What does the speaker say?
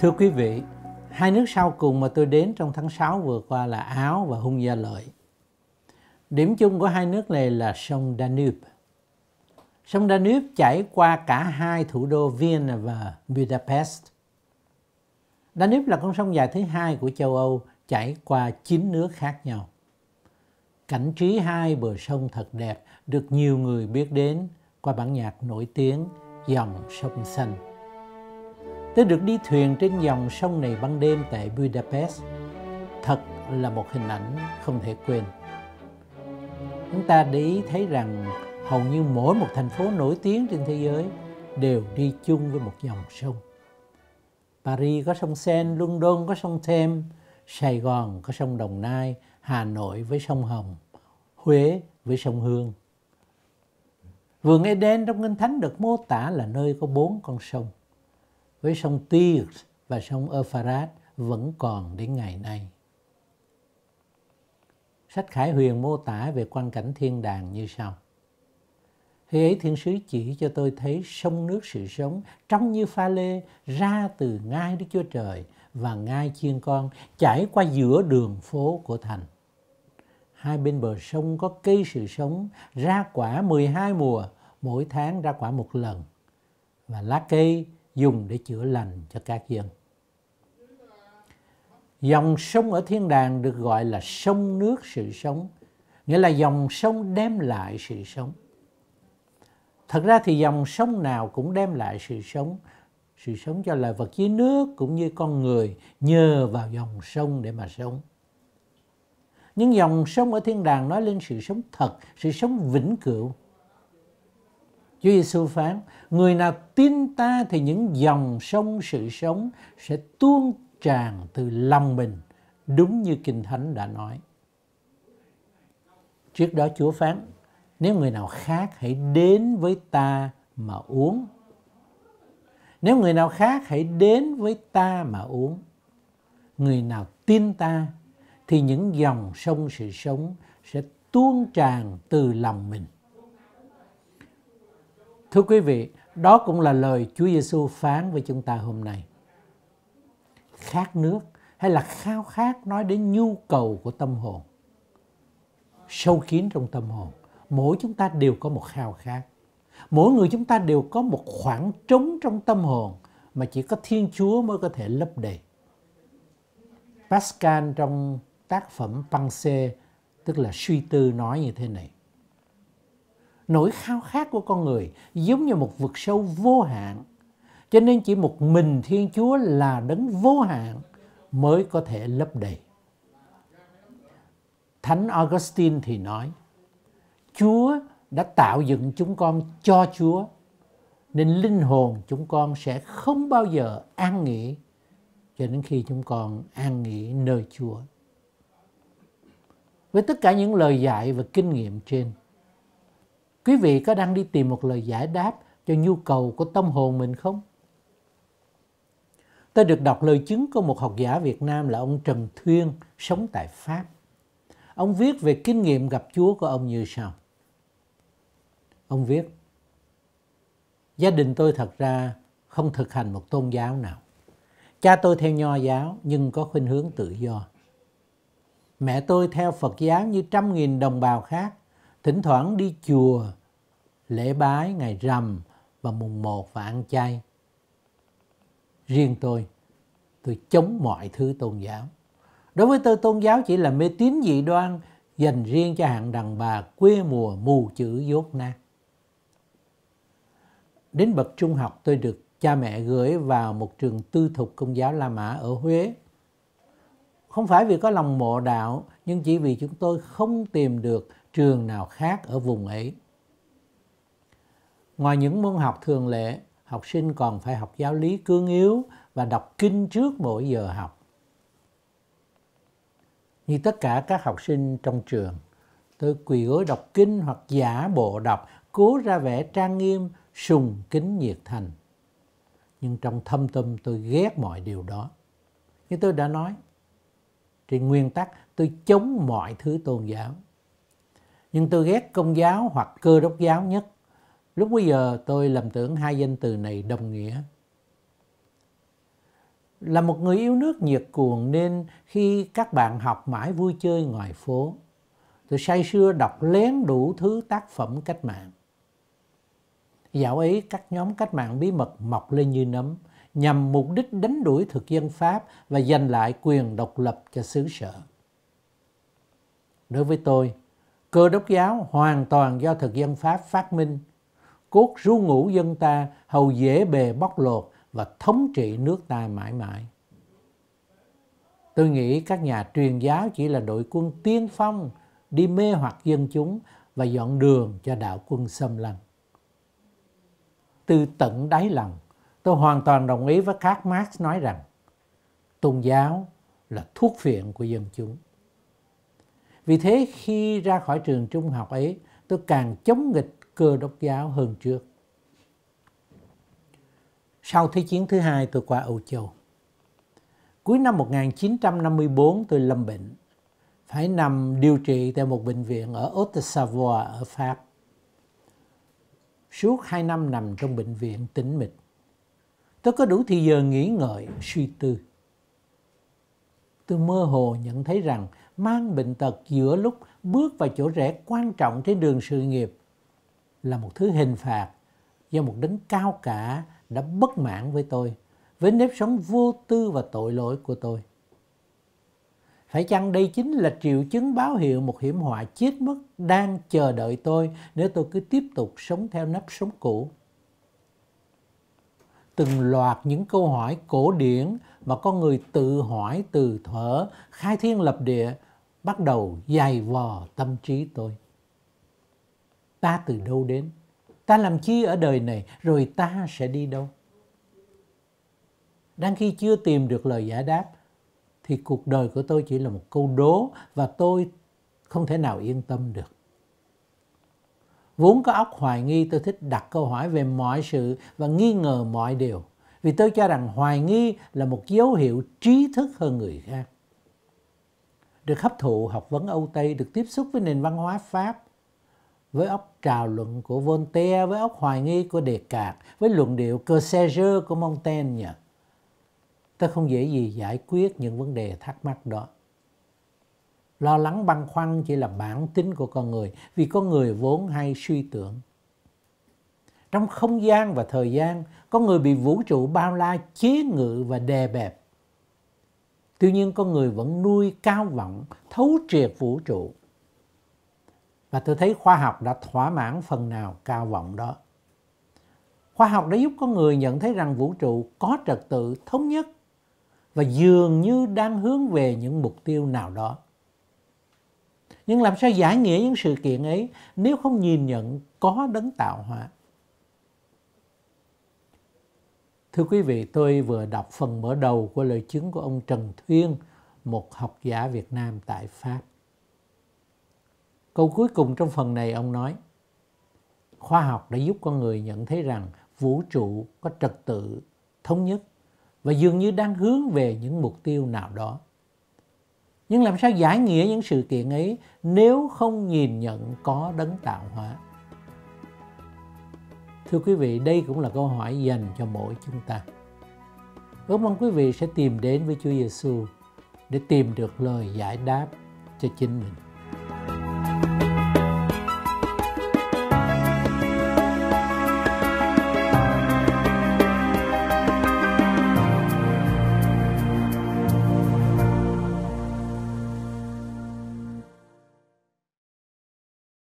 Thưa quý vị, hai nước sau cùng mà tôi đến trong tháng 6 vừa qua là Áo và Hung Gia Lợi. Điểm chung của hai nước này là sông Danube. Sông Danube chảy qua cả hai thủ đô Vienna và Budapest. Danube là con sông dài thứ hai của châu Âu chảy qua chín nước khác nhau. Cảnh trí hai bờ sông thật đẹp được nhiều người biết đến qua bản nhạc nổi tiếng Dòng Sông Xanh. Tôi được đi thuyền trên dòng sông này ban đêm tại Budapest. Thật là một hình ảnh không thể quên. Chúng ta để ý thấy rằng hầu như mỗi một thành phố nổi tiếng trên thế giới đều đi chung với một dòng sông. Paris có sông Seine, London có sông Thames, Sài Gòn có sông Đồng Nai, Hà Nội với sông Hồng, Huế với sông Hương. Vườn Eden trong Kinh Thánh được mô tả là nơi có bốn con sông với sông Tigris và sông Euphrates vẫn còn đến ngày nay. Sách Khải Huyền mô tả về quan cảnh thiên đàng như sau. Khi ấy thiên sứ chỉ cho tôi thấy sông nước sự sống trong như pha lê ra từ ngai Đức Chúa Trời và ngai chiên con chảy qua giữa đường phố của thành. Hai bên bờ sông có cây sự sống ra quả 12 mùa, mỗi tháng ra quả một lần. Và lá cây dùng để chữa lành cho các dân. Dòng sông ở thiên đàng được gọi là sông nước sự sống, nghĩa là dòng sông đem lại sự sống. Thật ra thì dòng sông nào cũng đem lại sự sống, sự sống cho loài vật dưới nước cũng như con người nhờ vào dòng sông để mà sống. Nhưng dòng sông ở thiên đàng nói lên sự sống thật, sự sống vĩnh cửu, Chúa Giêsu phán, người nào tin ta thì những dòng sông sự sống sẽ tuôn tràn từ lòng mình, đúng như Kinh Thánh đã nói. Trước đó Chúa phán, nếu người nào khác hãy đến với ta mà uống. Nếu người nào khác hãy đến với ta mà uống. Người nào tin ta thì những dòng sông sự sống sẽ tuôn tràn từ lòng mình Thưa quý vị, đó cũng là lời Chúa Giêsu phán với chúng ta hôm nay. Khát nước hay là khao khát nói đến nhu cầu của tâm hồn. Sâu kín trong tâm hồn, mỗi chúng ta đều có một khao khát. Mỗi người chúng ta đều có một khoảng trống trong tâm hồn mà chỉ có Thiên Chúa mới có thể lấp đầy. Pascal trong tác phẩm Pansé, tức là suy tư nói như thế này nỗi khao khát của con người giống như một vực sâu vô hạn cho nên chỉ một mình thiên chúa là đấng vô hạn mới có thể lấp đầy thánh augustine thì nói chúa đã tạo dựng chúng con cho chúa nên linh hồn chúng con sẽ không bao giờ an nghỉ cho đến khi chúng con an nghỉ nơi chúa với tất cả những lời dạy và kinh nghiệm trên Quý vị có đang đi tìm một lời giải đáp cho nhu cầu của tâm hồn mình không? Tôi được đọc lời chứng của một học giả Việt Nam là ông Trần Thuyên sống tại Pháp. Ông viết về kinh nghiệm gặp Chúa của ông như sau. Ông viết, gia đình tôi thật ra không thực hành một tôn giáo nào. Cha tôi theo nho giáo nhưng có khuynh hướng tự do. Mẹ tôi theo Phật giáo như trăm nghìn đồng bào khác thỉnh thoảng đi chùa, lễ bái ngày rằm và mùng một và ăn chay. Riêng tôi, tôi chống mọi thứ tôn giáo. Đối với tôi tôn giáo chỉ là mê tín dị đoan dành riêng cho hạng đàn bà quê mùa mù chữ dốt na. Đến bậc trung học tôi được cha mẹ gửi vào một trường tư thục công giáo La Mã ở Huế. Không phải vì có lòng mộ đạo, nhưng chỉ vì chúng tôi không tìm được trường nào khác ở vùng ấy. Ngoài những môn học thường lệ, học sinh còn phải học giáo lý cương yếu và đọc kinh trước mỗi giờ học. Như tất cả các học sinh trong trường, tôi quỳ gối đọc kinh hoặc giả bộ đọc, cố ra vẻ trang nghiêm, sùng kính nhiệt thành. Nhưng trong thâm tâm tôi ghét mọi điều đó. Như tôi đã nói, trên nguyên tắc tôi chống mọi thứ tôn giáo nhưng tôi ghét công giáo hoặc cơ đốc giáo nhất. Lúc bây giờ tôi lầm tưởng hai danh từ này đồng nghĩa. Là một người yêu nước nhiệt cuồng nên khi các bạn học mãi vui chơi ngoài phố, tôi say sưa đọc lén đủ thứ tác phẩm cách mạng. Dạo ấy các nhóm cách mạng bí mật mọc lên như nấm nhằm mục đích đánh đuổi thực dân Pháp và giành lại quyền độc lập cho xứ sở. Đối với tôi, Cơ đốc giáo hoàn toàn do thực dân Pháp phát minh, cốt ru ngủ dân ta hầu dễ bề bóc lột và thống trị nước ta mãi mãi. Tôi nghĩ các nhà truyền giáo chỉ là đội quân tiên phong đi mê hoặc dân chúng và dọn đường cho đạo quân xâm lăng. Từ tận đáy lòng, tôi hoàn toàn đồng ý với các Marx nói rằng tôn giáo là thuốc phiện của dân chúng. Vì thế khi ra khỏi trường trung học ấy, tôi càng chống nghịch cơ đốc giáo hơn trước. Sau Thế chiến thứ hai tôi qua Âu Châu. Cuối năm 1954 tôi lâm bệnh, phải nằm điều trị tại một bệnh viện ở haute savoie ở Pháp. Suốt hai năm nằm trong bệnh viện tĩnh mịch. Tôi có đủ thời giờ nghỉ ngợi, suy tư. Tôi mơ hồ nhận thấy rằng mang bệnh tật giữa lúc bước vào chỗ rẽ quan trọng trên đường sự nghiệp là một thứ hình phạt do một đấng cao cả đã bất mãn với tôi, với nếp sống vô tư và tội lỗi của tôi. Phải chăng đây chính là triệu chứng báo hiệu một hiểm họa chết mất đang chờ đợi tôi nếu tôi cứ tiếp tục sống theo nếp sống cũ? Từng loạt những câu hỏi cổ điển mà con người tự hỏi từ thuở khai thiên lập địa bắt đầu dày vò tâm trí tôi. Ta từ đâu đến? Ta làm chi ở đời này rồi ta sẽ đi đâu? Đang khi chưa tìm được lời giải đáp thì cuộc đời của tôi chỉ là một câu đố và tôi không thể nào yên tâm được. Vốn có óc hoài nghi tôi thích đặt câu hỏi về mọi sự và nghi ngờ mọi điều vì tôi cho rằng hoài nghi là một dấu hiệu trí thức hơn người khác được hấp thụ học vấn Âu Tây, được tiếp xúc với nền văn hóa Pháp, với óc trào luận của Voltaire, với óc hoài nghi của Descartes, với luận điệu cơ xe của Montaigne. Ta không dễ gì giải quyết những vấn đề thắc mắc đó. Lo lắng băn khoăn chỉ là bản tính của con người, vì con người vốn hay suy tưởng. Trong không gian và thời gian, con người bị vũ trụ bao la chế ngự và đè bẹp Tuy nhiên con người vẫn nuôi cao vọng, thấu triệt vũ trụ. Và tôi thấy khoa học đã thỏa mãn phần nào cao vọng đó. Khoa học đã giúp con người nhận thấy rằng vũ trụ có trật tự thống nhất và dường như đang hướng về những mục tiêu nào đó. Nhưng làm sao giải nghĩa những sự kiện ấy nếu không nhìn nhận có đấng tạo hóa? Thưa quý vị, tôi vừa đọc phần mở đầu của lời chứng của ông Trần Thuyên, một học giả Việt Nam tại Pháp. Câu cuối cùng trong phần này ông nói, khoa học đã giúp con người nhận thấy rằng vũ trụ có trật tự thống nhất và dường như đang hướng về những mục tiêu nào đó. Nhưng làm sao giải nghĩa những sự kiện ấy nếu không nhìn nhận có đấng tạo hóa? Thưa quý vị, đây cũng là câu hỏi dành cho mỗi chúng ta. Ước mong quý vị sẽ tìm đến với Chúa Giêsu để tìm được lời giải đáp cho chính mình.